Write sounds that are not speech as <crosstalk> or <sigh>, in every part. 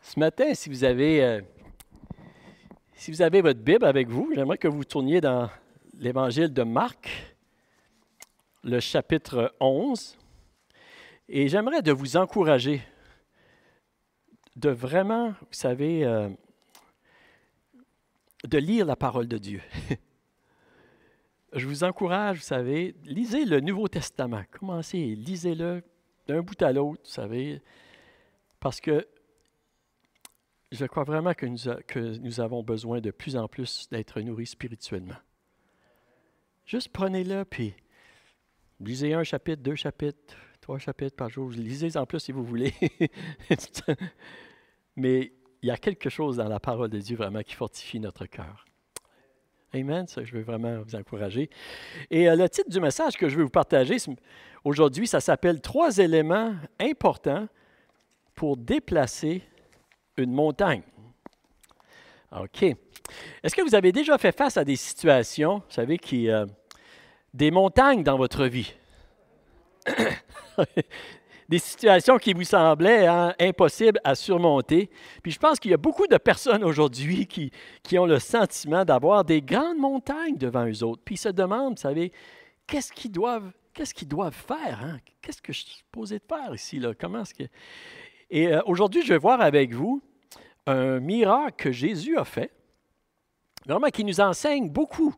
Ce matin, si vous avez, euh, si vous avez votre Bible avec vous, j'aimerais que vous tourniez dans l'Évangile de Marc, le chapitre 11. Et j'aimerais de vous encourager de vraiment, vous savez, euh, de lire la parole de Dieu. <laughs> Je vous encourage, vous savez, lisez le Nouveau Testament. Commencez, lisez-le d'un bout à l'autre, vous savez, parce que je crois vraiment que nous, avons besoin de plus en plus d'être nourris spirituellement. Juste prenez-le, puis lisez un chapitre, deux chapitres, trois chapitres par jour. Lisez en plus si vous voulez. <laughs> Mais il y a quelque chose dans la parole de Dieu vraiment qui fortifie notre cœur. Amen, ça, je veux vraiment vous encourager. Et euh, le titre du message que je veux vous partager aujourd'hui, ça s'appelle Trois éléments importants pour déplacer une montagne. OK. Est-ce que vous avez déjà fait face à des situations, vous savez, qui. Euh, des montagnes dans votre vie? <laughs> des situations qui vous semblaient hein, impossibles à surmonter. Puis je pense qu'il y a beaucoup de personnes aujourd'hui <laughs> qui, ont le sentiment d'avoir des grandes montagnes devant eux autres. Puis ils se demandent, vous savez, qu'est-ce qu'ils doivent, qu'est-ce qu'ils doivent faire? Hein? Qu'est-ce que je suis supposé de faire ici? Là? Comment est-ce que... Et euh, aujourd'hui, je vais voir avec vous un miracle que Jésus a fait, vraiment qui nous enseigne beaucoup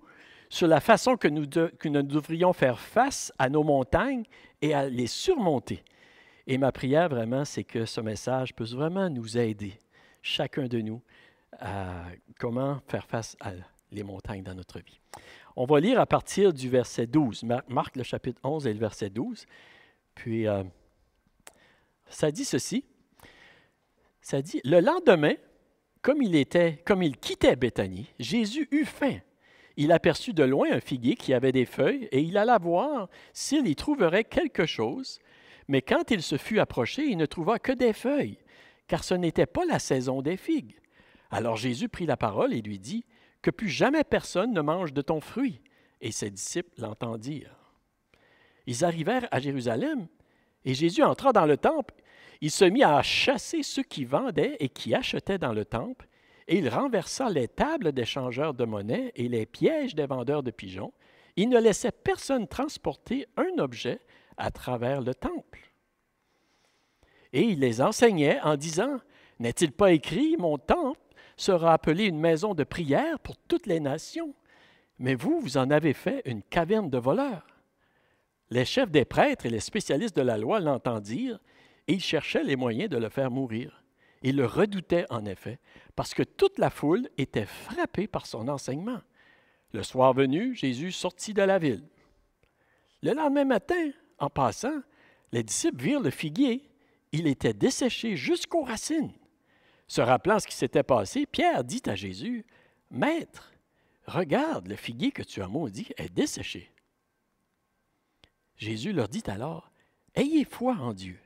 sur la façon que nous, devrions faire face à nos montagnes et à les surmonter. Et ma prière vraiment, c'est que ce message puisse vraiment nous aider, chacun de nous, à comment faire face à les montagnes dans notre vie. On va lire à partir du verset 12, Marc le chapitre 11 et le verset 12. Puis, euh, ça dit ceci ça dit, le lendemain, comme il, était, comme il quittait Béthanie, Jésus eut faim. Il aperçut de loin un figuier qui avait des feuilles, et il alla voir s'il y trouverait quelque chose. Mais quand il se fut approché, il ne trouva que des feuilles, car ce n'était pas la saison des figues. Alors Jésus prit la parole et lui dit, Que plus jamais personne ne mange de ton fruit. Et ses disciples l'entendirent. Ils arrivèrent à Jérusalem, et Jésus entra dans le temple il se mit à chasser ceux qui vendaient et qui achetaient dans le temple, et il renversa les tables des changeurs de monnaie et les pièges des vendeurs de pigeons. Il ne laissait personne transporter un objet à travers le temple. Et il les enseignait en disant, N'est-il pas écrit, mon temple sera appelé une maison de prière pour toutes les nations, mais vous, vous en avez fait une caverne de voleurs. Les chefs des prêtres et les spécialistes de la loi l'entendirent, et il cherchait les moyens de le faire mourir. Il le redoutait en effet, parce que toute la foule était frappée par son enseignement. Le soir venu, Jésus sortit de la ville. Le lendemain matin, en passant, les disciples virent le figuier. Il était desséché jusqu'aux racines. Se rappelant ce qui s'était passé, Pierre dit à Jésus, Maître, regarde, le figuier que tu as maudit est desséché. Jésus leur dit alors, Ayez foi en Dieu.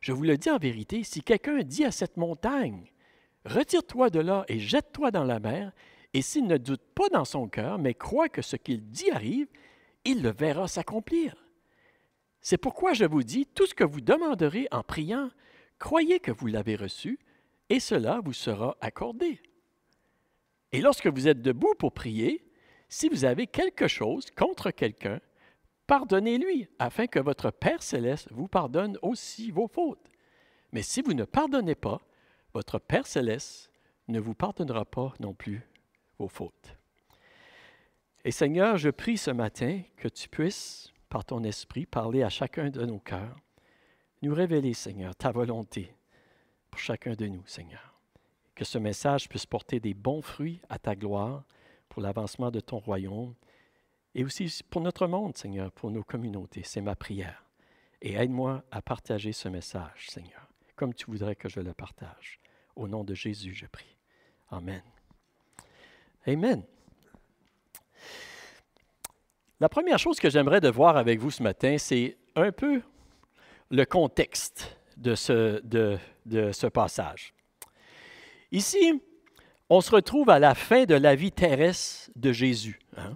Je vous le dis en vérité, si quelqu'un dit à cette montagne, Retire-toi de là et jette-toi dans la mer, et s'il ne doute pas dans son cœur, mais croit que ce qu'il dit arrive, il le verra s'accomplir. C'est pourquoi je vous dis, tout ce que vous demanderez en priant, croyez que vous l'avez reçu, et cela vous sera accordé. Et lorsque vous êtes debout pour prier, si vous avez quelque chose contre quelqu'un, Pardonnez-lui, afin que votre Père céleste vous pardonne aussi vos fautes. Mais si vous ne pardonnez pas, votre Père céleste ne vous pardonnera pas non plus vos fautes. Et Seigneur, je prie ce matin que tu puisses, par ton esprit, parler à chacun de nos cœurs, nous révéler, Seigneur, ta volonté pour chacun de nous, Seigneur. Que ce message puisse porter des bons fruits à ta gloire pour l'avancement de ton royaume et aussi pour notre monde, Seigneur, pour nos communautés. C'est ma prière. Et aide-moi à partager ce message, Seigneur, comme tu voudrais que je le partage. Au nom de Jésus, je prie. Amen. Amen. La première chose que j'aimerais de voir avec vous ce matin, c'est un peu le contexte de ce, de, ce passage. Ici, on se retrouve à la fin de la vie terrestre de Jésus. Hein?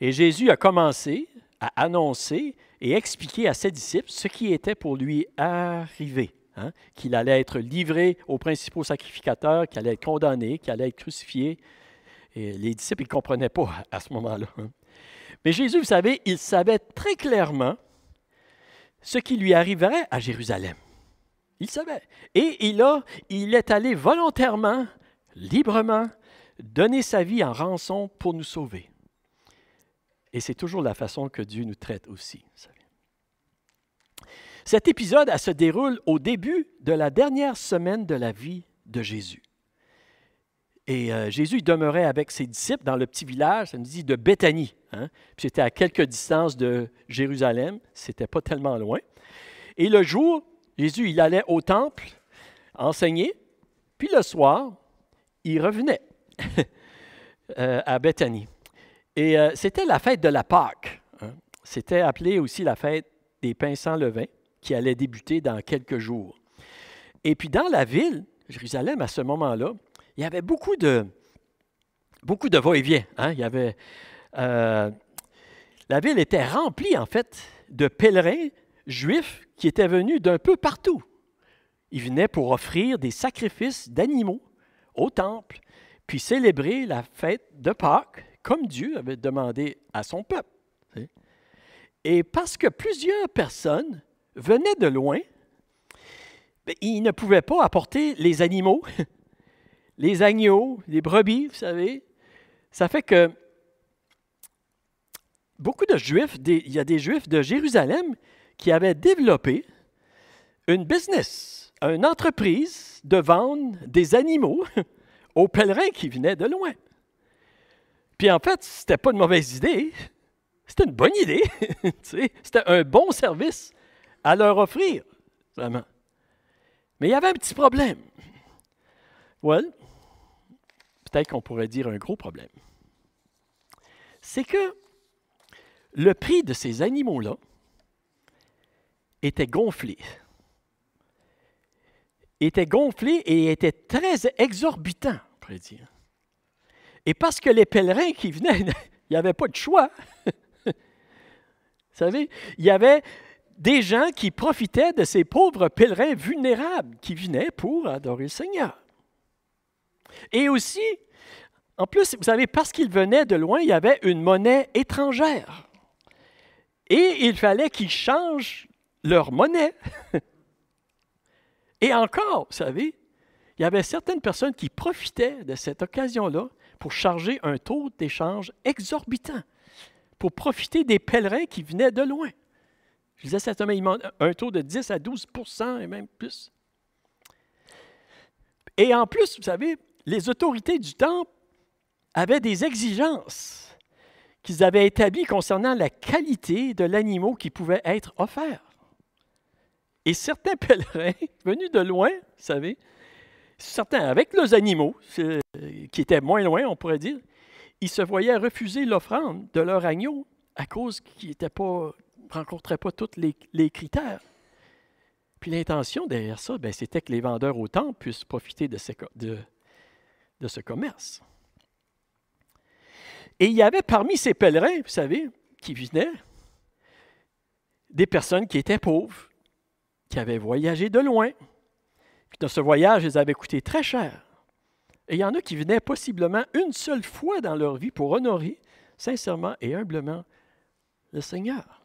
Et Jésus a commencé à annoncer et expliquer à ses disciples ce qui était pour lui arrivé. Hein, qu'il allait être livré aux principaux sacrificateurs, qu'il allait être condamné, qu'il allait être crucifié. Et les disciples ne comprenaient pas à ce moment-là. Hein. Mais Jésus, vous savez, il savait très clairement ce qui lui arriverait à Jérusalem. Il savait. Et il, a, il est allé volontairement, librement, donner sa vie en rançon pour nous sauver. Et c'est toujours la façon que Dieu nous traite aussi. Cet épisode elle, se déroule au début de la dernière semaine de la vie de Jésus. Et euh, Jésus il demeurait avec ses disciples dans le petit village, ça nous dit, de Béthanie. Hein. Puis c'était à quelques distances de Jérusalem, c'était pas tellement loin. Et le jour, Jésus, il allait au temple enseigner, puis le soir, il revenait <laughs> euh, à Béthanie. Et euh, c'était la fête de la Pâque. Hein. C'était appelé aussi la fête des pains sans levain, qui allait débuter dans quelques jours. Et puis dans la ville, Jérusalem, à ce moment-là, il y avait beaucoup de, beaucoup de va-et-vient. Hein. y avait, euh, la ville était remplie, en fait, de pèlerins juifs qui étaient venus d'un peu partout. Ils venaient pour offrir des sacrifices d'animaux au temple, puis célébrer la fête de Pâques comme Dieu avait demandé à son peuple. Et parce que plusieurs personnes venaient de loin, ben, ils ne pouvaient pas apporter les animaux, <laughs> les agneaux, les brebis, vous savez. Ça fait que beaucoup de Juifs, il y a des Juifs de Jérusalem qui avaient développé une business, une entreprise de vendre des animaux <laughs> aux pèlerins qui venaient de loin. Puis en fait, c'était pas une mauvaise idée. C'était une bonne idée. <laughs> c'était un bon service à leur offrir, vraiment. Mais il y avait un petit problème. Well, peut-être qu'on pourrait dire un gros problème. C'est que le prix de ces animaux-là était gonflé. Était gonflé et était très exorbitant, on pourrait dire. Et parce que les pèlerins qui venaient, <laughs> il n'y avait pas de choix. <laughs> Vous savez, il y avait des gens qui profitaient de ces pauvres pèlerins vulnérables qui venaient pour adorer le Seigneur. Et aussi, en plus, vous savez, parce qu'ils venaient de loin, il y avait une monnaie étrangère. Et il fallait qu'ils changent leur monnaie. <laughs> Et encore, vous savez, il y avait certaines personnes qui profitaient de cette occasion-là pour charger un taux d'échange exorbitant pour profiter des pèlerins qui venaient de loin. Je disais à homme, un taux de 10 à 12 et même plus. Et en plus, vous savez, les autorités du temple avaient des exigences qu'ils avaient établies concernant la qualité de l'animal qui pouvait être offert. Et certains <laughs> pèlerins venus de loin, vous savez, certains, avec leurs animaux, qui étaient moins loin, on pourrait dire, ils se voyaient refuser l'offrande de leur agneau à cause qu'ils ne rencontraient pas tous les, critères. Puis l'intention derrière ça, ben, c'était que les vendeurs au temple puissent profiter de, de ce commerce. Et il y avait parmi ces pèlerins, vous savez, qui venaient, des personnes qui étaient pauvres, qui avaient voyagé de loin, dans ce voyage, ils avaient coûté très cher. Et il y en a qui venaient possiblement une seule fois dans leur vie pour honorer sincèrement et humblement le Seigneur.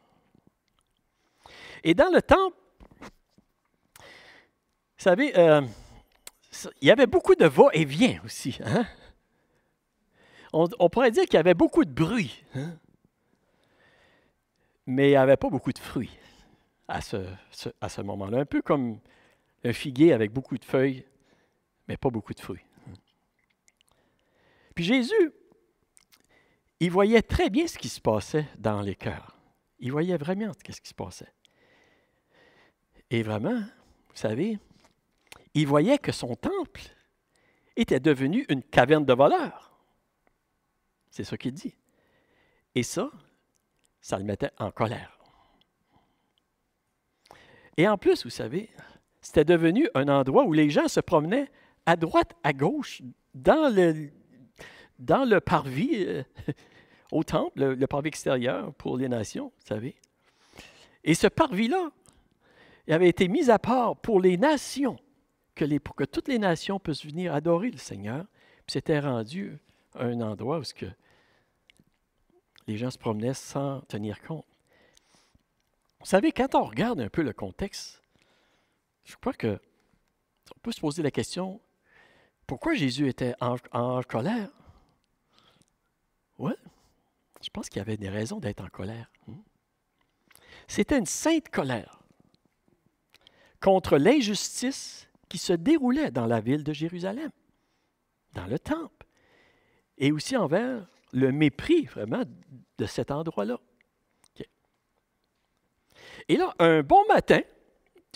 Et dans le temple, vous savez, euh, il y avait beaucoup de va-et-vient aussi. Hein? On, pourrait dire qu'il y avait beaucoup de bruit, hein? mais il n'y avait pas beaucoup de fruits à à ce moment-là. Un peu comme un figuier avec beaucoup de feuilles, mais pas beaucoup de fruits. Puis Jésus, il voyait très bien ce qui se passait dans les cœurs. Il voyait vraiment ce qui se passait. Et vraiment, vous savez, il voyait que son temple était devenu une caverne de voleurs. C'est ce qu'il dit. Et ça, ça le mettait en colère. Et en plus, vous savez, c'était devenu un endroit où les gens se promenaient à droite, à gauche, dans le, dans le parvis euh, <laughs> au temple, le, parvis extérieur pour les nations, vous savez. Et ce parvis-là, avait été mis à part pour les nations, que les, pour que toutes les nations puissent venir adorer le Seigneur. Puis c'était rendu un endroit où ce que les gens se promenaient sans tenir compte. Vous savez, quand on regarde un peu le contexte je crois que on peut se poser la question pourquoi Jésus était en, colère Oui, je pense qu'il avait des raisons d'être en colère. Hmm. C'était une sainte colère contre l'injustice qui se déroulait dans la ville de Jérusalem, dans le temple, et aussi envers le mépris vraiment de cet endroit-là. Et là, un bon matin,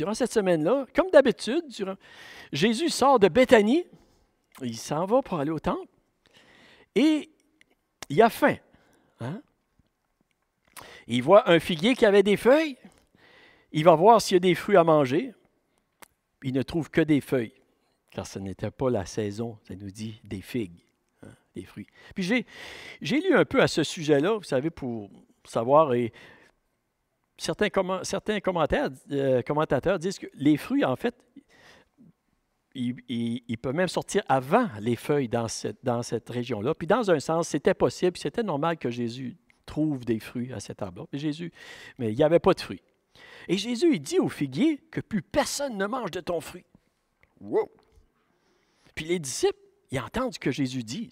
durant cette semaine-là, comme d'habitude, Jésus sort de Béthanie, il s'en va pour aller au temple, et il a faim. Hein? Il voit un figuier qui avait des feuilles, il va voir s'il y a des fruits à manger, il ne trouve que des feuilles, car ce n'était pas la saison, ça nous dit des figues, hein, des fruits. Puis j'ai lu un peu à ce sujet-là, vous savez, pour savoir et certains, comment, euh, commentateurs disent que les fruits, en fait, ils peuvent même sortir avant les feuilles dans cette, dans cette région-là. Puis dans un sens, c'était possible, c'était normal que Jésus trouve des fruits à cet arbre-là. Mais Jésus, mais il n'y avait pas de fruits. Et Jésus, il dit au figuier que plus personne ne mange de ton fruit. Wow! Puis les disciples, ils entendent ce que Jésus dit.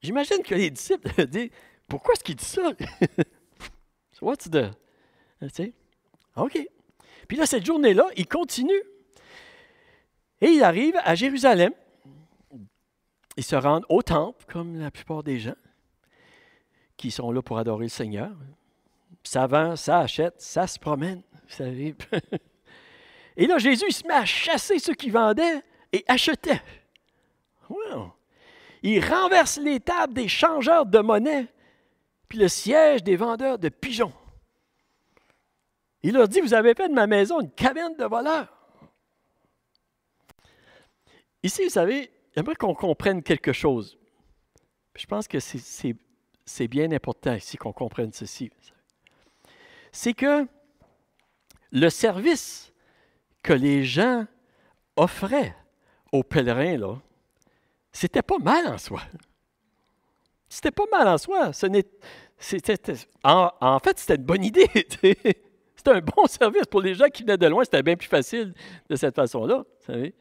J'imagine que les disciples <laughs> disent, pourquoi est-ce qu'il dit ça? <laughs> What's the, euh, ah, OK. Puis là, cette journée-là, il continue. Et il arrive à Jérusalem. Il se rend au temple, comme la plupart des gens qui sont là pour adorer le Seigneur. Ça vend, ça achète, ça se promène, <laughs> Et là, Jésus, se met à chasser ceux qui vendaient et achetaient. Wow. Il renverse les tables des changeurs de monnaie, puis le siège des vendeurs de pigeons. Il leur dit, vous avez fait de ma maison une cabane de voleurs. Ici, vous savez, j'aimerais qu'on comprenne quelque chose. Je pense que c'est bien important ici qu'on comprenne ceci. C'est que le service que les gens offraient aux pèlerins, là, c'était pas mal en soi. C'était pas mal en soi. Ce en, fait, c'était une bonne idée. <laughs> C'était un bon <laughs> service pour les gens qui venaient de loin. C'était bien plus facile de cette façon-là. savez.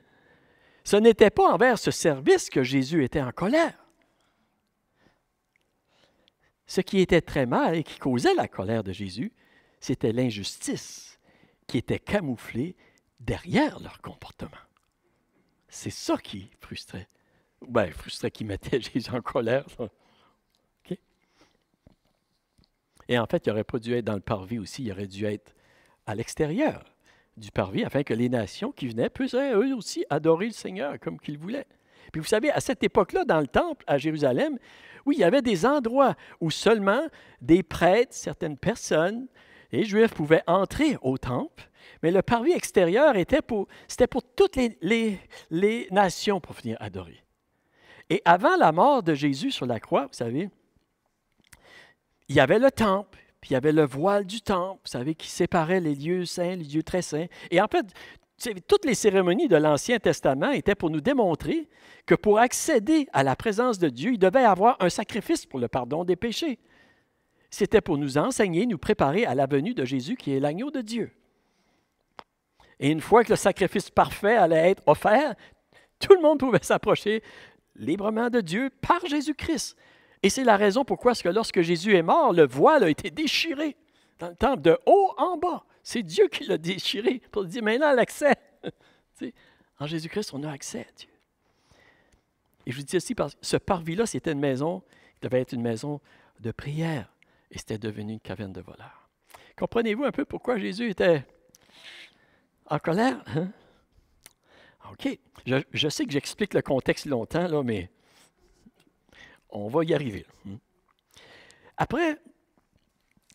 Ce n'était pas envers ce service que Jésus était en colère. Ce qui était très mal et qui causait la colère de Jésus, c'était l'injustice qui était camouflée derrière leur comportement. C'est ça qui frustrait. Ben, frustrait qui mettait <laughs> Jésus en colère. Et en fait, il n'aurait pas dû être dans le parvis aussi, il aurait dû être à l'extérieur du parvis, afin que les nations qui venaient puissent eux aussi adorer le Seigneur comme qu'ils voulaient. Puis vous savez, à cette époque-là, dans le temple à Jérusalem, oui, il y avait des endroits où seulement des prêtres, certaines personnes, les Juifs pouvaient entrer au temple, mais le parvis extérieur était pour, c'était pour toutes les, les nations pour venir adorer. Et avant la mort de Jésus sur la croix, vous savez, il y avait le temple, puis il y avait le voile du temple, vous savez, qui séparait les lieux saints, les lieux très saints. Et en fait, toutes les cérémonies de l'Ancien Testament étaient pour nous démontrer que pour accéder à la présence de Dieu, il devait avoir un sacrifice pour le pardon des péchés. C'était pour nous enseigner, nous préparer à la venue de Jésus qui est l'agneau de Dieu. Et une fois que le sacrifice parfait allait être offert, tout le monde pouvait s'approcher librement de Dieu par Jésus-Christ. Et c'est la raison pourquoi que lorsque Jésus est mort, le voile a été déchiré dans le temple de haut en bas. C'est Dieu qui l'a déchiré pour dire maintenant l'accès. <laughs> en Jésus-Christ, on a accès à Dieu. Et je vous dis aussi, parce que ce parvis-là, c'était une maison, il devait être une maison de prière, et c'était devenu une caverne de voleurs. Comprenez-vous un peu pourquoi Jésus était en colère? Hein? Ah, OK. Je, je sais que j'explique le contexte longtemps, là, mais on va y arriver. Hmm. Après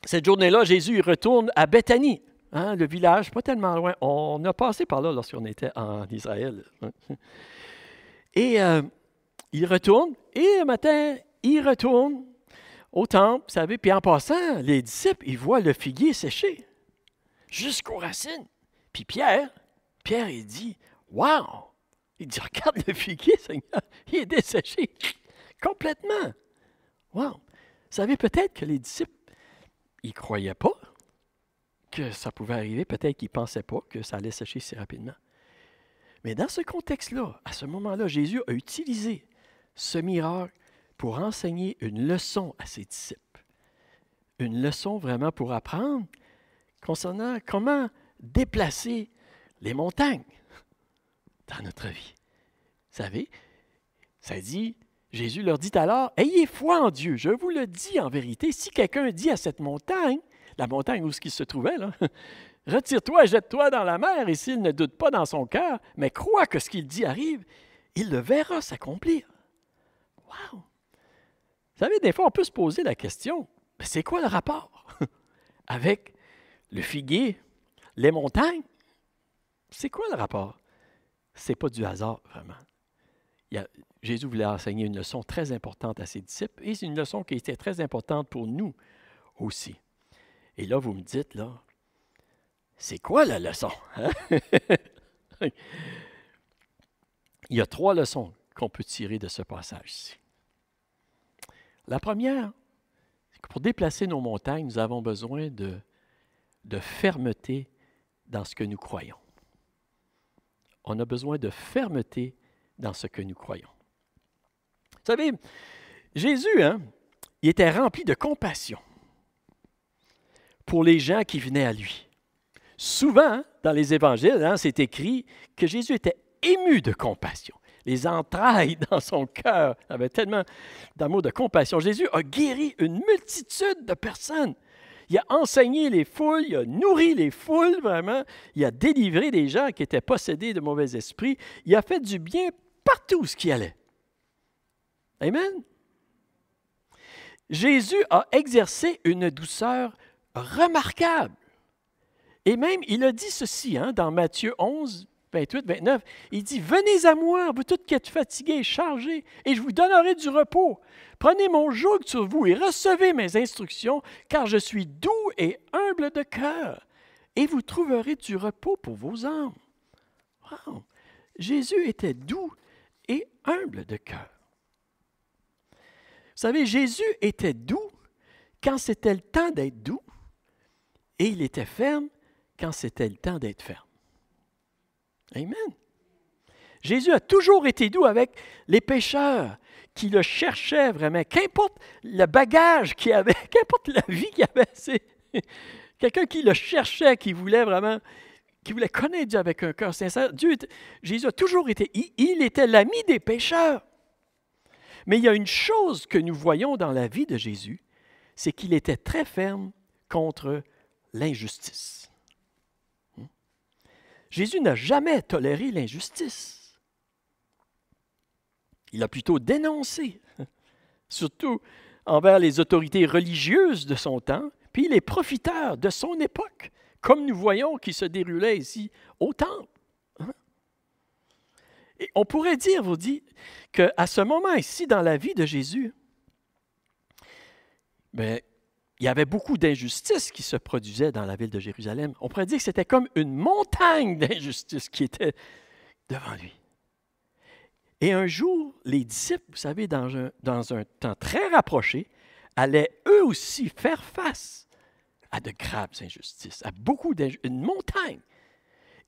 cette journée-là, Jésus retourne à Bethanie, hein, le village pas tellement loin. On a passé par là lorsqu'on était en Israël. Hmm. Et euh, il retourne, et le matin, il retourne au temple, vous savez, puis en passant, les disciples, ils voient le figuier séché jusqu'aux racines. Puis Pierre, Pierre, il dit, « Wow! » Il dit, « Regarde le figuier, Seigneur, il est desséché. » Complètement. Wow. Vous savez, peut-être que les disciples, ils ne croyaient pas que ça pouvait arriver. Peut-être qu'ils ne pensaient pas que ça allait sécher si rapidement. Mais dans ce contexte-là, à ce moment-là, Jésus a utilisé ce miracle pour enseigner une leçon à ses disciples. Une leçon vraiment pour apprendre concernant comment déplacer les montagnes dans notre vie. Vous savez, ça dit, Jésus leur dit alors, Ayez foi en Dieu, je vous le dis en vérité, si quelqu'un dit à cette montagne, la montagne où qu'il se trouvait, là, <laughs> retire-toi, jette-toi dans la mer, et s'il ne doute pas dans son cœur, mais croit que ce qu'il dit arrive, il le verra s'accomplir. Wow! Vous savez, des fois, on peut se poser la question, c'est quoi le rapport <laughs> avec le figuier, les montagnes? C'est quoi le rapport? C'est pas du hasard, vraiment. Il y a, Jésus voulait enseigner une leçon très importante à ses disciples et c'est une leçon qui était très importante pour nous aussi. Et là, vous me dites, là, c'est quoi la leçon? Hein? <laughs> Il y a trois leçons qu'on peut tirer de ce passage-ci. La première, c'est que pour déplacer nos montagnes, nous avons besoin de, de fermeté dans ce que nous croyons. On a besoin de fermeté dans ce que nous croyons. Vous savez, Jésus, hein, il était rempli de compassion pour les gens qui venaient à lui. Souvent, hein, dans les évangiles, hein, c'est écrit que Jésus était ému de compassion. Les entrailles <laughs> dans son cœur avaient tellement d'amour de compassion. Jésus a guéri une multitude de personnes. Il a enseigné les foules, il a nourri les foules vraiment, il a délivré des gens qui étaient possédés de mauvais esprits, il a fait du bien partout où il allait. Amen. Jésus a exercé une douceur remarquable. Et même, il a dit ceci hein, dans Matthieu 11, 28, 29. Il dit Venez à moi, vous toutes qui êtes fatigués et chargés, et je vous donnerai du repos. Prenez mon joug sur vous et recevez mes instructions, car je suis doux et humble de cœur, et vous trouverez du repos pour vos âmes. Wow. Jésus était doux et humble de cœur savez, Jésus était doux quand c'était le temps d'être doux et il était ferme quand c'était le temps d'être ferme. Amen. Jésus a toujours été doux avec les pécheurs qui le cherchaient vraiment. Qu'importe le bagage qu'il avait, <laughs> qu'importe la vie qu'il avait, c'est quelqu'un qui le cherchait, qui voulait vraiment, qui voulait connaître Dieu avec un cœur sincère. Jésus a toujours été, il, il était l'ami des pécheurs. Mais il y a une chose que nous voyons dans la vie de Jésus, c'est qu'il était très ferme contre l'injustice. Hmm? Jésus n'a jamais toléré l'injustice. Il a plutôt dénoncé, <laughs> surtout envers les autorités religieuses de son temps, puis les profiteurs de son époque, comme nous voyons qui se déroulait ici au temple on pourrait dire, vous dit, qu'à ce moment ici dans la vie de Jésus, ben, il y avait beaucoup d'injustices qui se produisaient dans la ville de Jérusalem. On pourrait dire que c'était comme une montagne <laughs> d'injustices qui était devant lui. Et un jour, les disciples, vous savez, dans un, dans un temps très rapproché, allaient eux aussi faire face à de graves injustices, à beaucoup d'injustices, une montagne.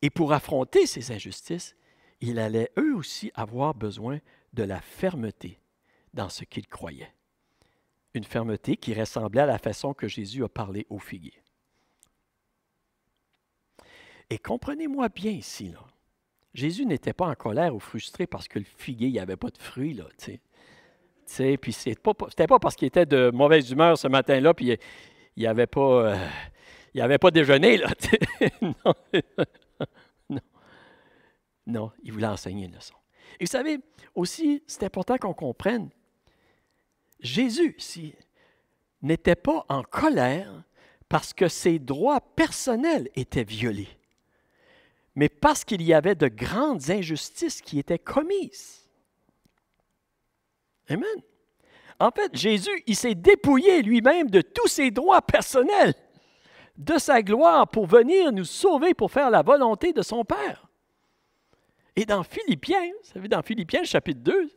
Et pour affronter ces injustices, ils allaient eux aussi avoir besoin de la fermeté dans ce qu'ils croyaient. Une fermeté qui ressemblait à la façon que Jésus a parlé au figuier. Et comprenez-moi bien ici, Jésus n'était pas en colère ou frustré parce que le figuier, il n'y avait pas de fruits, là, tu sais. c'était pas, parce qu'il était de mauvaise humeur ce matin-là, puis il n'avait pas, il avait pas euh, déjeuné, là, <laughs> non. Non, il voulait enseigner une leçon. Et vous savez, aussi, c'est important qu'on comprenne, Jésus, si n'était pas en colère parce que ses droits personnels étaient violés, mais parce qu'il y avait de grandes injustices qui étaient commises. Amen. En fait, Jésus, il s'est dépouillé lui-même de tous ses droits personnels, de sa gloire pour venir nous sauver, pour faire la volonté de son Père. Et dans Philippiens, vous savez, dans Philippiens chapitre 2,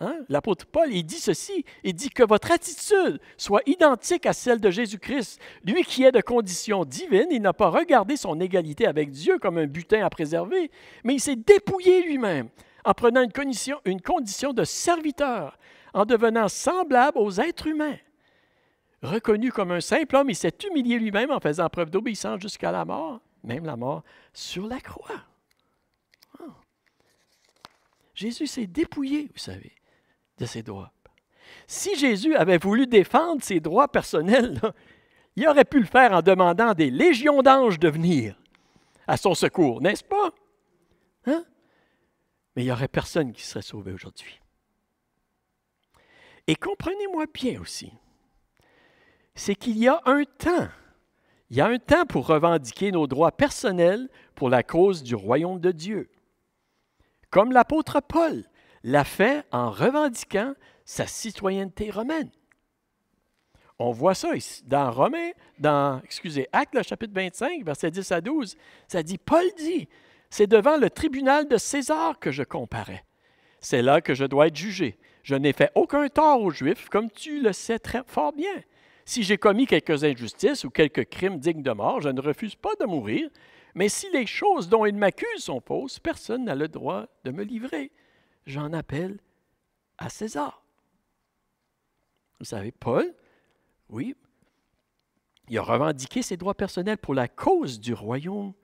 hein, l'apôtre Paul, il dit ceci, il dit que votre attitude soit identique à celle de Jésus-Christ. Lui qui est de condition divine, il n'a pas regardé son égalité avec Dieu comme un butin à préserver, mais il s'est dépouillé lui-même en prenant une condition, une condition de serviteur, en devenant semblable aux êtres humains. Reconnu comme un simple homme, il s'est humilié lui-même en faisant preuve d'obéissance jusqu'à la mort, même la mort sur la croix. Jésus s'est dépouillé, vous savez, de ses droits. Si Jésus avait voulu défendre ses droits personnels, il aurait pu le faire en demandant des légions d'anges de venir à son secours, n'est-ce pas? Hein? Mais il n'y aurait personne qui serait sauvé aujourd'hui. Et comprenez-moi bien aussi, c'est qu'il y a un temps, il y a un temps pour revendiquer nos droits personnels pour la cause du royaume de Dieu comme l'apôtre Paul l'a fait en revendiquant sa citoyenneté romaine. On voit ça ici, dans Romains, dans, excusez, Actes, le chapitre 25, versets 10 à 12. Ça dit, Paul dit, c'est devant le tribunal de César que je comparais. C'est là que je dois être jugé. Je n'ai fait aucun tort aux Juifs, comme tu le sais très fort bien. Si j'ai commis quelques injustices ou quelques crimes dignes de mort, je ne refuse pas de mourir, mais si les choses dont il m'accuse sont fausses, personne n'a le droit de me livrer. J'en appelle à César. Vous savez, Paul, oui, il a revendiqué ses droits personnels pour la cause du royaume,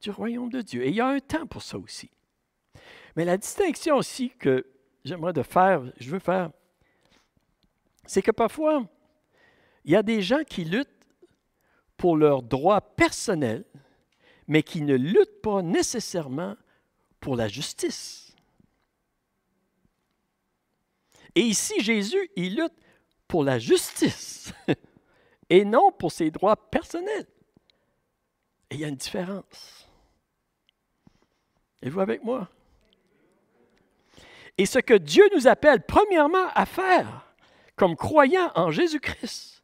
du royaume de Dieu. Et il y a un temps pour ça aussi. Mais la distinction aussi que j'aimerais faire, je veux faire, c'est que parfois, il y a des gens qui luttent pour leurs droits personnels mais qui ne luttent pas nécessairement pour la justice. Et ici, Jésus, il lutte pour la justice <laughs> et non pour ses droits personnels. Et il y a une différence. Et vous avec moi? Et ce que Dieu nous appelle premièrement à faire comme croyants en Jésus-Christ,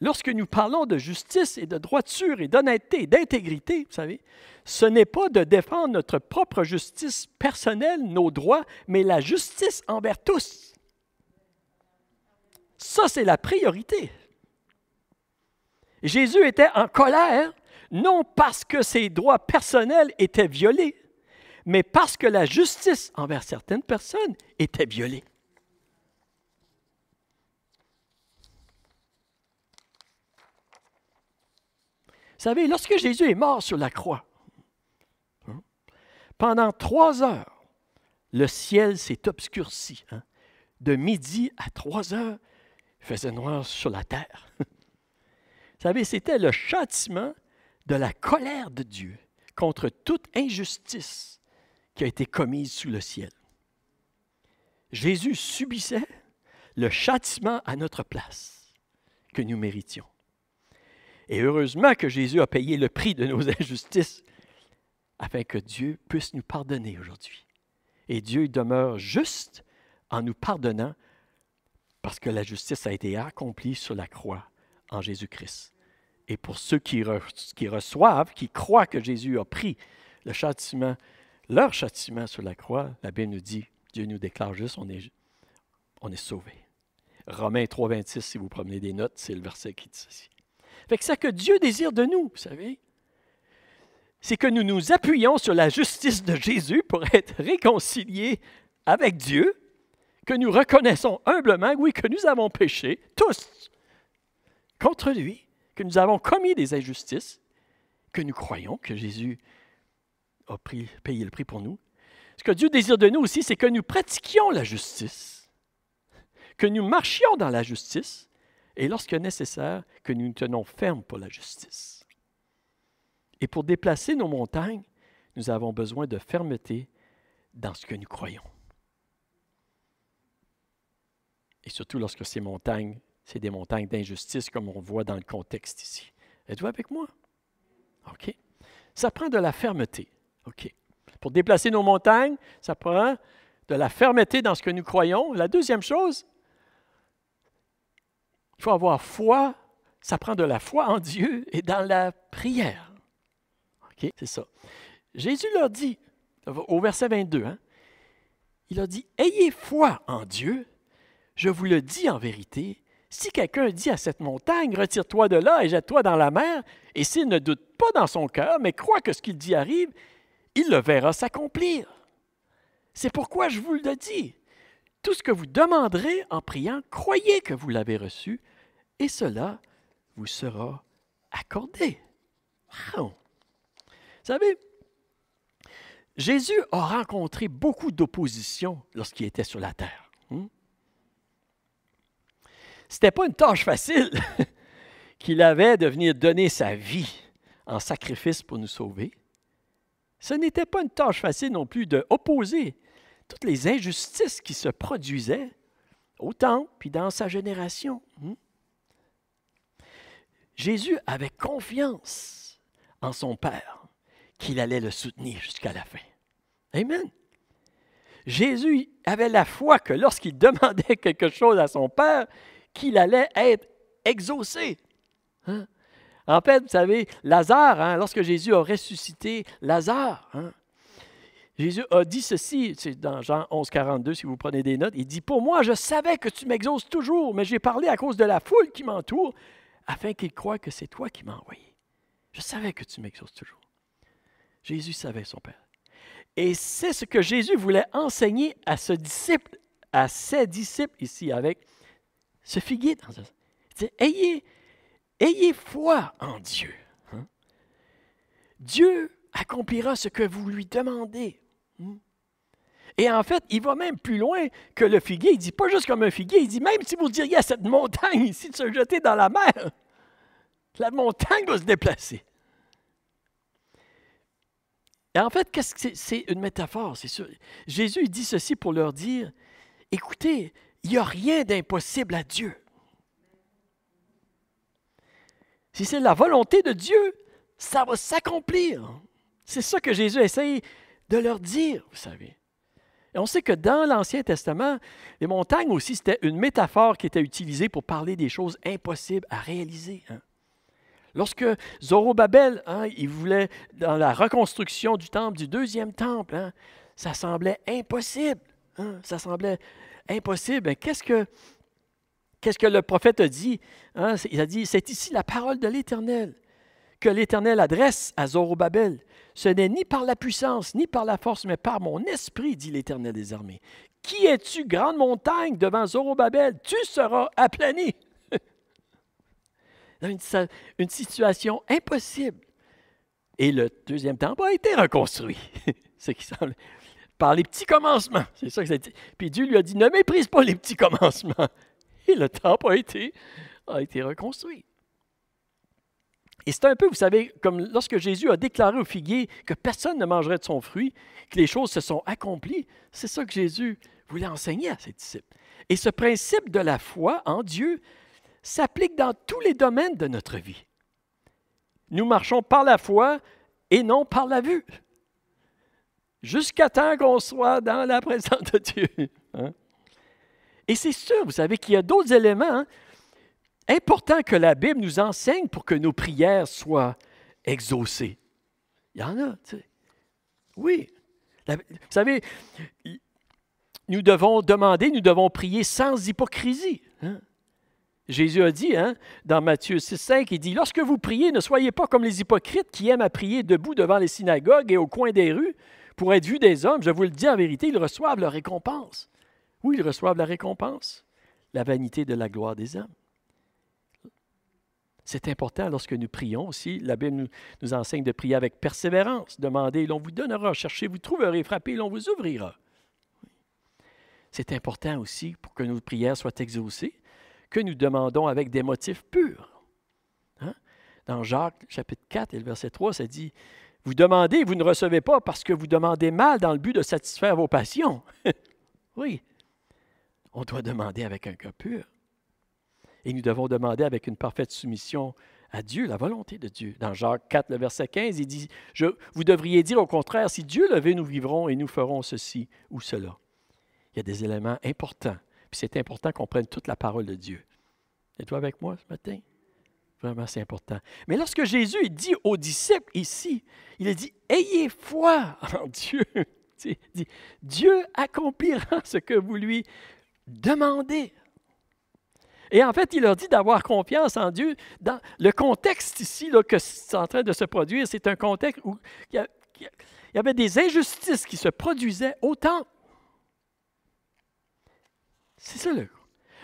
Lorsque nous parlons de justice et de droiture et d'honnêteté et d'intégrité, vous savez, ce n'est pas de défendre notre propre justice personnelle, nos droits, mais la justice envers tous. Ça, c'est la priorité. Jésus était en colère, non parce que ses droits personnels étaient violés, mais parce que la justice envers certaines personnes était violée. savez, lorsque Jésus est mort sur la croix, hein, pendant trois heures, le ciel s'est obscurci. Hein. de midi à trois heures, il faisait noir sur la terre. Vous savez, c'était le châtiment de la colère de Dieu contre toute injustice qui a été commise sous le ciel. Jésus subissait le châtiment à notre place que nous méritions. Et heureusement que Jésus a payé le prix de nos <laughs> injustices afin que Dieu puisse nous pardonner aujourd'hui. Et Dieu demeure juste en nous pardonnant parce que la justice a été accomplie sur la croix en Jésus-Christ. Et pour ceux qui, reçoivent, qui croient que Jésus a pris le châtiment, leur châtiment sur la croix, la Bible nous dit, Dieu nous déclare juste, on est, on est sauvés. Romains 3, 26, si vous promenez des notes, c'est le verset qui dit ceci. Fait que ce que Dieu désire de nous, vous savez, c'est que nous nous appuyons sur la justice de Jésus pour être réconciliés avec Dieu, que nous reconnaissons humblement, oui, que nous avons péché, tous, contre lui, que nous avons commis des injustices, que nous croyons que Jésus a payé le prix pour nous. Ce que Dieu désire de nous aussi, c'est que nous pratiquions la justice, que nous marchions dans la justice, et lorsque nécessaire, que nous nous tenons fermes pour la justice. Et pour déplacer nos montagnes, nous avons besoin de fermeté dans ce que nous croyons. Et surtout lorsque ces montagnes, c'est des montagnes d'injustice comme on voit dans le contexte ici. Êtes-vous avec moi? OK. Ça prend de la fermeté. OK. Pour déplacer nos montagnes, ça prend de la fermeté dans ce que nous croyons. La deuxième chose, faut avoir foi, ça prend de la foi en Dieu et dans la prière. OK, c'est ça. Jésus leur dit, au verset 22, hein, il leur dit, Ayez foi en Dieu, je vous le dis en vérité, si quelqu'un dit à cette montagne, retire-toi de là et jette-toi dans la mer, et s'il ne doute pas dans son cœur, mais croit que ce qu'il dit arrive, il le verra s'accomplir. C'est pourquoi je vous le dis. Tout ce que vous demanderez en priant, croyez que vous l'avez reçu, et cela vous sera accordé. Vous savez, Jésus a rencontré beaucoup d'opposition lorsqu'il était sur la terre. Hein? Ce n'était pas une tâche facile <laughs> qu'il avait de venir donner sa vie en sacrifice pour nous sauver. Ce n'était pas une tâche facile non plus de opposer toutes les injustices qui se produisaient au temps puis dans sa génération. Hein? Jésus avait confiance en son Père qu'il allait le soutenir jusqu'à la fin. Amen. Jésus avait la foi que lorsqu'il <laughs> demandait quelque chose à son Père, qu'il allait être exaucé. Hein? En fait, vous savez, Lazare, hein, lorsque Jésus a ressuscité Lazare, hein, Jésus a dit ceci, c'est dans Jean 11, 42, si vous prenez des notes, il dit, Pour moi, je savais que tu m'exauces toujours, mais j'ai parlé à cause de la foule qui m'entoure, afin qu'ils croient que c'est toi qui m'as envoyé. Je savais que tu m'exauces toujours. Jésus savait son Père. Et c'est ce que Jésus voulait enseigner à ce disciple, à ses disciples ici avec ce figuier. Dans ayez, ayez foi en Dieu. Hein. Dieu accomplira ce que vous lui demandez. Hmm. Et en fait, il va même plus loin que le figuier. Il dit pas juste comme un figuier, il dit même si vous diriez à cette montagne ici de se jeter dans la mer, <laughs> la montagne va se déplacer. Et en fait, qu'est-ce que c'est? une métaphore, c'est sûr. Jésus dit ceci pour leur dire écoutez, il n'y a rien d'impossible à Dieu. Si c'est la volonté de Dieu, ça va s'accomplir. C'est ça que Jésus essaye de leur dire, vous savez. Et on sait que dans l'Ancien Testament, les montagnes aussi, c'était une métaphore qui était utilisée pour parler des choses impossibles à réaliser. Hein. Lorsque Zorobabel, hein, il voulait, dans la reconstruction du temple, du deuxième temple, hein, ça semblait impossible. ça semblait impossible. Qu'est-ce qu'est-ce que le prophète a dit? Il a dit, c'est ici la parole de l'Éternel que l'Éternel adresse à Zorobabel. Ce n'est ni par la puissance, ni par la force, mais par mon esprit, dit l'Éternel des armées. Qui es-tu, grande montagne, devant Zorobabel? Tu seras aplani. <laughs> une, situation impossible. Et le deuxième temple a été reconstruit. <laughs> ce qui semble. Par les petits commencements. C'est ça que ça Puis Dieu lui a dit ne méprise pas les petits commencements. <laughs> Et le temple a été, a été reconstruit. Et c'est un peu, vous savez, comme lorsque Jésus a déclaré au figuier que personne ne mangerait de son fruit, que les choses se sont accomplies, c'est ça que Jésus voulait enseigner à ses disciples. Et ce principe de la foi en Dieu s'applique dans tous les domaines de notre vie. Nous marchons par la foi et non par la vue, jusqu'à temps qu'on soit dans la présence de Dieu. Hein. Et c'est sûr, vous savez qu'il y a d'autres éléments. Hein? important que la Bible nous enseigne pour que nos prières soient exaucées. Il y en a, tu sais. Oui. vous savez, nous devons demander, nous devons prier sans hypocrisie. Hein. Jésus a dit hein, dans Matthieu 6, 5, il dit, Lorsque vous priez, ne soyez pas comme les hypocrites qui aiment à prier debout devant les synagogues et au coin des rues pour être vus des hommes. Je vous le dis en vérité, ils reçoivent leur récompense. Oui, ils reçoivent la récompense, la vanité de la gloire des hommes. C'est important lorsque nous prions aussi. La Bible nous, enseigne de prier avec persévérance. Demandez, l'on vous donnera. Cherchez, vous trouverez. Frappez, l'on vous ouvrira. C'est important aussi pour que nos prières soient exaucées, que nous demandons avec des motifs purs. Hein? Dans Jacques chapitre 4 et le verset 3, ça dit, Vous demandez, vous ne recevez pas parce que vous demandez mal dans le but de satisfaire vos passions. <laughs> oui, on doit demander avec un cœur pur. Et nous devons demander avec une parfaite soumission à Dieu, la volonté de Dieu. Dans Jacques 4, le verset 15, il dit, vous devriez dire au contraire, si Dieu le veut, nous vivrons et nous ferons ceci ou cela. Il y a des éléments importants. Puis c'est important qu'on prenne toute la parole de Dieu. Et toi avec moi ce matin? Vraiment, c'est important. Mais lorsque Jésus dit aux disciples ici, il a dit Ayez foi en Dieu. <laughs> Dieu accomplira ce que vous lui demandez. Et en fait, il leur dit d'avoir confiance en Dieu. Dans le contexte ici que c'est en train de se produire, c'est un contexte où il y, avait des injustices qui se produisaient autant. C'est ça le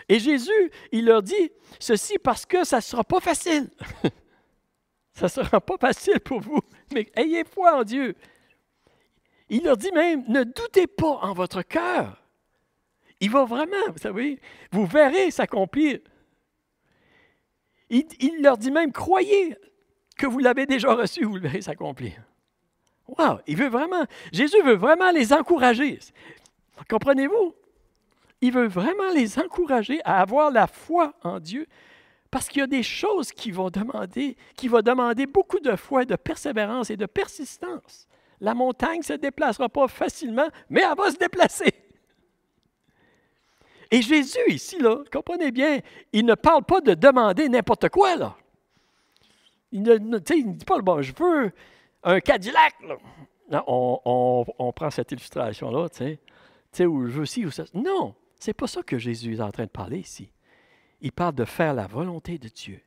et Jésus, il leur dit ceci parce que ça ne sera pas facile. <laughs> ça ne sera pas facile pour vous, mais ayez foi en Dieu. Il leur dit même, ne doutez pas en votre cœur. Il va vraiment, vous savez, vous verrez s'accomplir. Il, leur dit même, croyez que vous l'avez déjà reçu, vous le verrez s'accomplir. Wow, il veut vraiment, Jésus veut vraiment les encourager. Comprenez-vous? Il veut vraiment les encourager à avoir la foi en Dieu parce qu'il y a des choses qui vont demander, qui vont demander beaucoup de foi, de persévérance et de persistance. La montagne ne se déplacera pas facilement, mais elle va se déplacer. Et Jésus, ici, là, comprenez bien, il ne parle pas de demander n'importe quoi, là. Il ne, dit pas, bon, je veux un Cadillac, là. on, prend cette illustration-là, tu sais, tu sais, ou je veux ou ça. Non, c'est pas ça que Jésus est en train de parler ici. Il parle de faire la volonté de Dieu.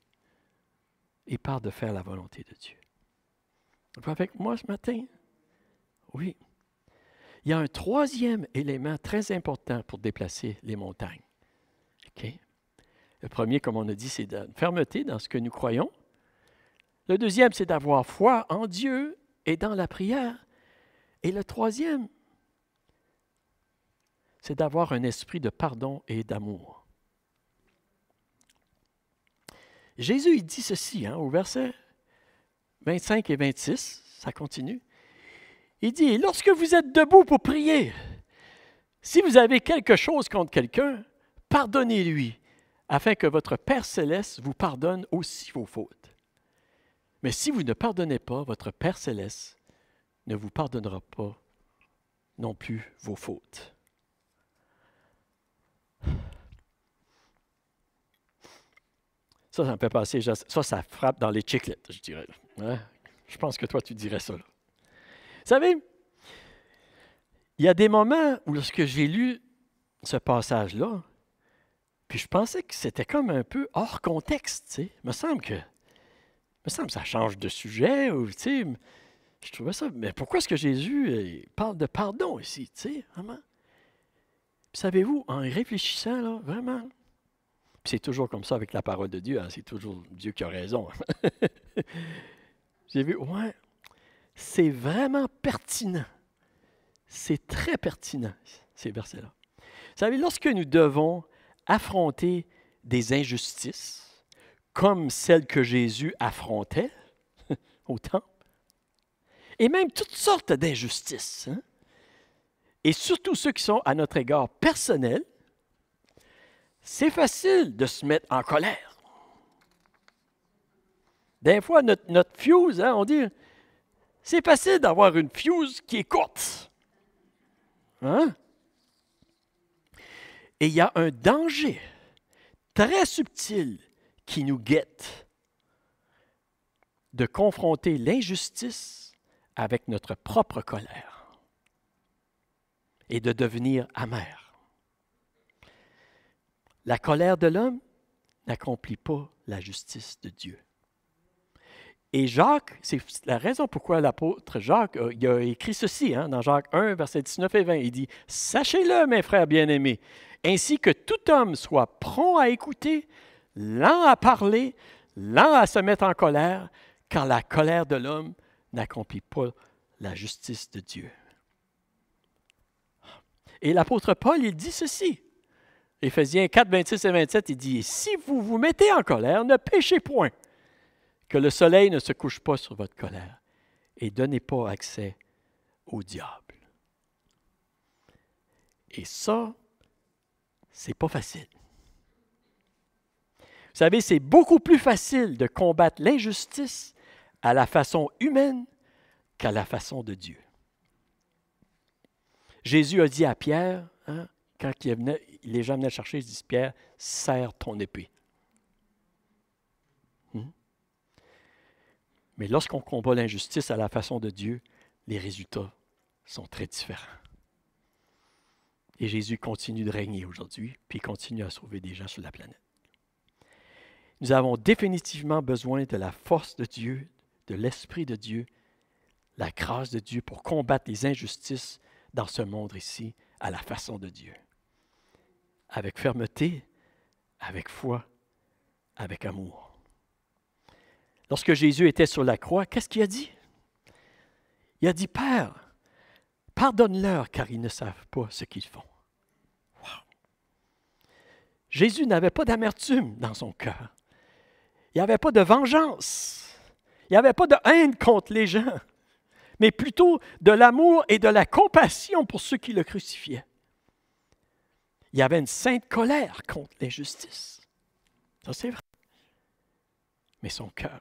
Il parle de faire la volonté de Dieu. Vous avec moi ce matin? Oui. Il y a un troisième élément très important pour déplacer les montagnes. Le premier, comme on a dit, c'est de fermeté dans ce que nous croyons. Le deuxième, c'est d'avoir foi en Dieu et dans la prière. Et le troisième, c'est d'avoir un esprit de pardon et d'amour. Jésus, il dit ceci hein, au verset 25 et 26, ça continue. Il dit, lorsque vous êtes debout pour prier, si vous avez quelque chose contre quelqu'un, pardonnez-lui, afin que votre Père céleste vous pardonne aussi vos fautes. Mais si vous ne pardonnez pas, votre Père céleste ne vous pardonnera pas non plus vos fautes. Ça, ça me fait passer, ça, ça frappe dans les chiclettes, je dirais. Hein? Je pense que toi, tu dirais ça savez, il y a des moments où lorsque j'ai lu ce passage-là, puis je pensais que c'était comme un peu hors contexte, tu sais. me semble que, me semble ça change de sujet, ou, tu sais, je trouvais ça, mais pourquoi est-ce que Jésus euh, parle de pardon ici, tu sais, vraiment? savez-vous, en réfléchissant, là, vraiment, c'est toujours comme ça avec la parole de Dieu, hein, c'est toujours Dieu qui a raison. Hein. <laughs> J'ai vu, ouais, c'est vraiment pertinent. C'est très pertinent, ces versets-là. Vous savez, lorsque nous devons affronter des injustices, comme celles que Jésus affrontait <laughs> au temple, et même toutes sortes d'injustices, hein, et surtout ceux qui sont à notre égard personnels, c'est facile de se mettre en colère. Des fois, notre, fuse, hein, on dit, c'est facile d'avoir une fuse qui est courte. Hein? Et il y a un danger très subtil qui nous guette de confronter l'injustice avec notre propre colère et de devenir amer. La colère de l'homme n'accomplit pas la justice de Dieu. Et Jacques, c'est la raison pourquoi l'apôtre Jacques euh, a écrit ceci hein, dans Jacques 1, verset 19 et 20. Il dit Sachez-le, mes frères bien-aimés, ainsi que tout homme soit prompt à écouter, lent à parler, lent à se mettre en colère, car la colère de l'homme n'accomplit pas la justice de Dieu. Et l'apôtre Paul, il dit ceci. Éphésiens 4, 26 et 27, il dit, Si vous vous mettez en colère, ne péchez point que le soleil ne se couche pas sur votre colère et donnez pas accès au diable. Et ça, c'est pas facile. Vous savez, c'est beaucoup plus facile de combattre l'injustice à la façon humaine qu'à la façon de Dieu. Jésus a dit à Pierre, hein, quand il les gens venaient le chercher, il dit Pierre, serre ton épée. Mais lorsqu'on combat l'injustice à la façon de Dieu, les résultats sont très différents. Et Jésus continue de régner aujourd'hui, puis continue à sauver des gens sur la planète. Nous avons définitivement besoin de la force de Dieu, de l'Esprit de Dieu, la grâce de Dieu pour combattre les injustices dans ce monde ici à la façon de Dieu. Avec fermeté, avec foi, avec amour lorsque Jésus était sur la croix, qu'est-ce qu'il a dit? Il a dit, Père, pardonne-leur car ils ne savent pas ce qu'ils font. Jésus n'avait pas d'amertume dans son cœur. Il n'y avait pas de vengeance. Il n'y avait pas de haine contre les gens, mais plutôt de l'amour et de la compassion pour ceux qui le crucifiaient. Il y avait une sainte colère contre l'injustice. Ça, c'est vrai. Mais son cœur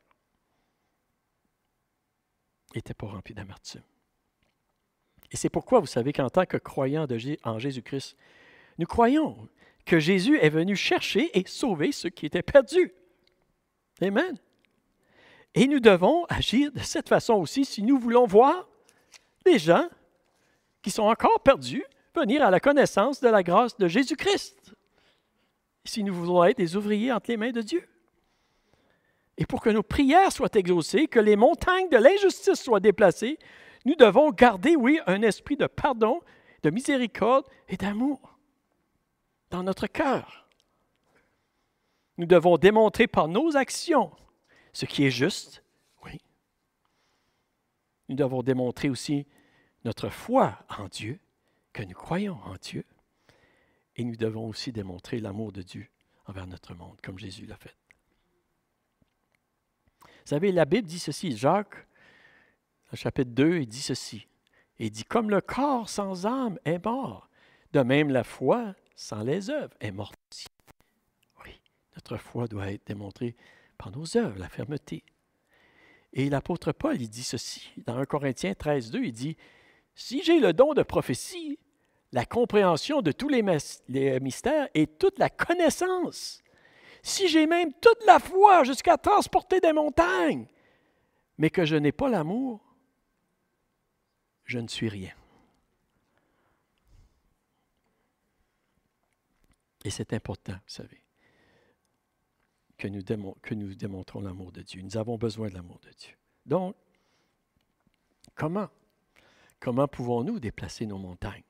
n'était pas rempli d'amertume. Et c'est pourquoi vous savez qu'en tant que croyants en Jésus-Christ, nous croyons que Jésus est venu chercher et sauver ceux qui étaient perdus. Amen. Et nous devons agir de cette façon aussi si nous voulons voir les gens qui sont encore perdus venir à la connaissance de la grâce de Jésus-Christ. Si nous voulons être des ouvriers entre les mains de Dieu. Et pour que nos prières soient exaucées, que les montagnes de l'injustice soient déplacées, nous devons garder, oui, un esprit de pardon, de miséricorde et d'amour dans notre cœur. Nous devons démontrer par nos actions ce qui est juste, oui. Nous devons démontrer aussi notre foi en Dieu, que nous croyons en Dieu. Et nous devons aussi démontrer l'amour de Dieu envers notre monde, comme Jésus l'a fait. Vous savez, la Bible dit ceci, Jacques, le chapitre 2, il dit ceci. Il dit, comme le corps sans âme est mort, de même la foi sans les œuvres est morte aussi. Oui, notre foi doit être démontrée par nos œuvres, la fermeté. Et l'apôtre Paul, il dit ceci, dans 1 Corinthiens 13, 2, il dit, si j'ai le don de prophétie, la compréhension de tous les, les mystères et toute la connaissance, si j'ai même toute la foi jusqu'à transporter des montagnes, mais que je n'ai pas l'amour, je ne suis rien. Et c'est important, vous savez, que nous, démontrons l'amour de Dieu. Nous avons besoin de l'amour de Dieu. Donc, comment? Comment pouvons-nous déplacer nos montagnes?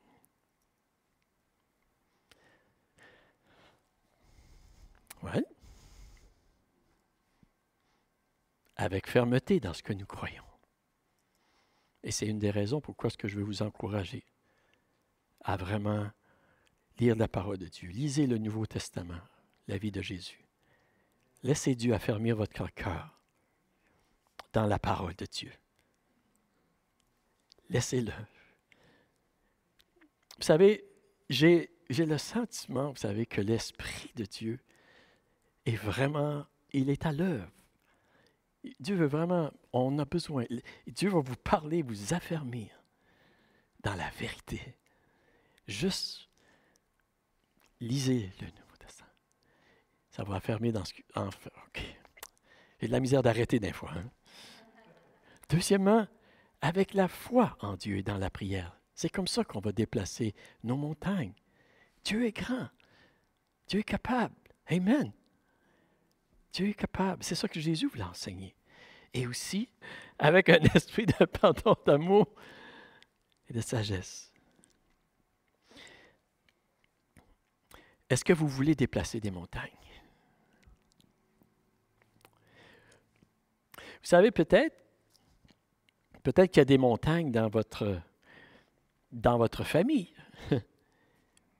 Avec fermeté dans ce que nous croyons. Et c'est une des raisons pourquoi ce que je veux vous encourager à vraiment lire la parole de Dieu. Lisez le Nouveau Testament, la vie de Jésus. Laissez Dieu affermir votre cœur dans la parole de Dieu. Laissez-le. Vous savez, j'ai, le sentiment, vous savez, que l'Esprit de Dieu et vraiment, il est à l'œuvre. Dieu veut vraiment, on a besoin, Dieu va vous parler, vous affermir dans la vérité. Juste lisez le Nouveau Testament. Ça va affermir dans ce... Enfin, OK. J'ai de la misère d'arrêter des fois. Hein. Deuxièmement, avec la foi en Dieu et dans la prière. C'est comme ça qu'on va déplacer nos montagnes. Dieu est grand. Dieu est capable. Amen. Dieu est capable. C'est ça que Jésus voulait enseigner. Et aussi, avec un <laughs> esprit de pardon, d'amour et de sagesse. Est-ce que vous voulez déplacer des montagnes? Vous savez peut-être, peut-être qu'il y a des montagnes dans votre, dans votre famille. <laughs>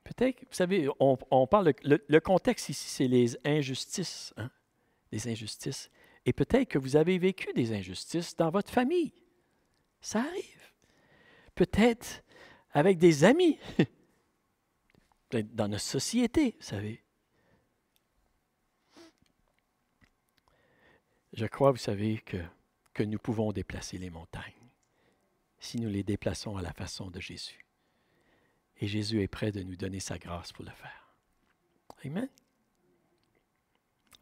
Peut-être, vous savez, on, parle, le, contexte ici, c'est les injustices. Hein? des injustices. Et peut-être que vous avez vécu des injustices dans votre famille. Ça arrive. Peut-être avec des amis. <laughs> dans notre société, vous savez. Je crois, vous savez, que, que nous pouvons déplacer les montagnes si nous les déplaçons à la façon de Jésus. Et Jésus est prêt de nous donner sa grâce pour le faire. Amen.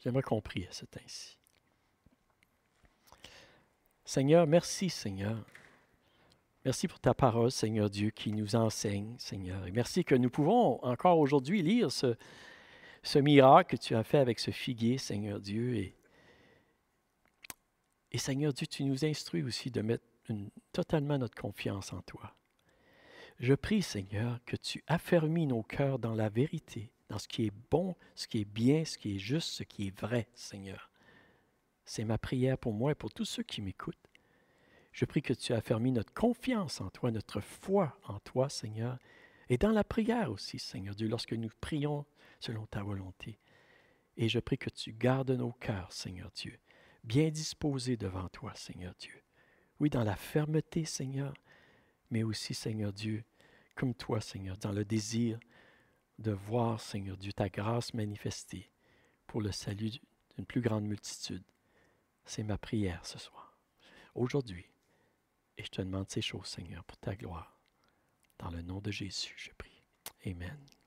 J'aimerais qu'on prie à cet ainsi. Seigneur, merci Seigneur. Merci pour ta parole, Seigneur Dieu, qui nous enseigne, Seigneur. Et merci que nous pouvons encore aujourd'hui lire ce, ce, miracle que tu as fait avec ce figuier, Seigneur Dieu. Et, et Seigneur Dieu, tu nous instruis aussi de mettre totalement notre confiance en toi. Je prie, Seigneur, que tu affermis nos cœurs dans la vérité dans ce qui est bon, ce qui est bien, ce qui est juste, ce qui est vrai, Seigneur. C'est ma prière pour moi et pour tous ceux qui m'écoutent. Je prie que tu affermis notre confiance en toi, notre foi en toi, Seigneur, et dans la prière aussi, Seigneur Dieu, lorsque nous prions selon ta volonté. Et je prie que tu gardes nos cœurs, Seigneur Dieu, bien disposés devant toi, Seigneur Dieu. Oui, dans la fermeté, Seigneur, mais aussi, Seigneur Dieu, comme toi, Seigneur, dans le désir de voir, Seigneur Dieu, ta grâce manifestée pour le salut d'une plus grande multitude. C'est ma prière ce soir, aujourd'hui. Et je te demande ces choses, Seigneur, pour ta gloire. Dans le nom de Jésus, je prie. Amen.